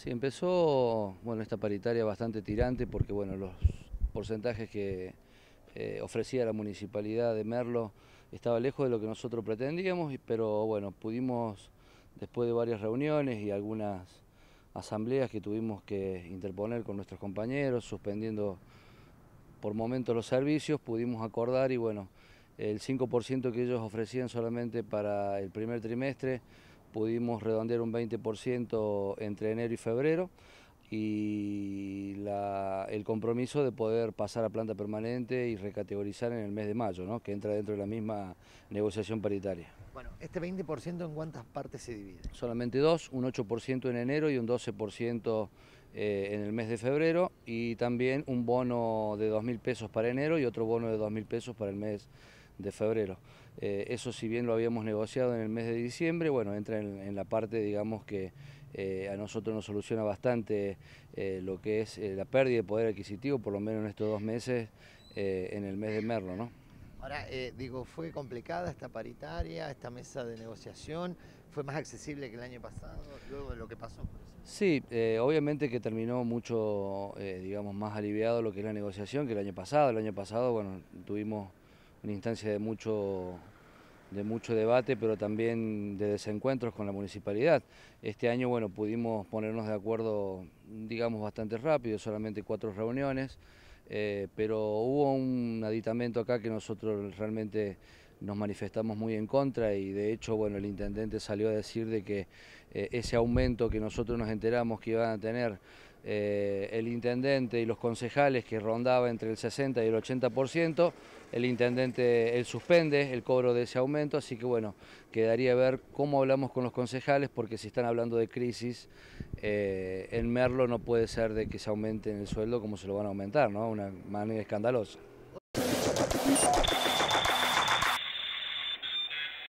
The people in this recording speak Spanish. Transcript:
Sí, empezó bueno, esta paritaria bastante tirante porque bueno, los porcentajes que eh, ofrecía la municipalidad de Merlo estaba lejos de lo que nosotros pretendíamos, pero bueno, pudimos después de varias reuniones y algunas asambleas que tuvimos que interponer con nuestros compañeros, suspendiendo por momentos los servicios, pudimos acordar y bueno, el 5% que ellos ofrecían solamente para el primer trimestre pudimos redondear un 20% entre enero y febrero y el compromiso de poder pasar a planta permanente y recategorizar en el mes de mayo, ¿no? que entra dentro de la misma negociación paritaria. Bueno, ¿este 20% en cuántas partes se divide? Solamente dos, un 8% en enero y un 12% eh, en el mes de febrero y también un bono de 2.000 pesos para enero y otro bono de 2.000 pesos para el mes de febrero. Eh, eso si bien lo habíamos negociado en el mes de diciembre, bueno, entra en, la parte, digamos, que eh, a nosotros nos soluciona bastante eh, lo que es la pérdida de poder adquisitivo, por lo menos en estos dos meses, en el mes de Merlo, ¿no? Ahora, digo, ¿fue complicada esta paritaria, esta mesa de negociación? ¿Fue más accesible que el año pasado, luego de lo que pasó? Sí, obviamente que terminó mucho, digamos, más aliviado lo que es la negociación que el año pasado. El año pasado, bueno, tuvimos una instancia de mucho, de mucho debate, pero también de desencuentros con la municipalidad. Este año, bueno, pudimos ponernos de acuerdo, digamos, bastante rápido, solamente cuatro reuniones, eh, pero hubo un aditamento acá que nosotros realmente nos manifestamos muy en contra y de hecho, bueno, el intendente salió a decir de que eh, ese aumento que nosotros nos enteramos que iban a tener eh, el intendente y los concejales que rondaba entre el 60 y el 80%, el intendente suspende el cobro de ese aumento, así que bueno, quedaría ver cómo hablamos con los concejales, porque si están hablando de crisis, el eh, en Merlo no puede ser de que se aumenten el sueldo como se lo van a aumentar, ¿no? Una manera escandalosa.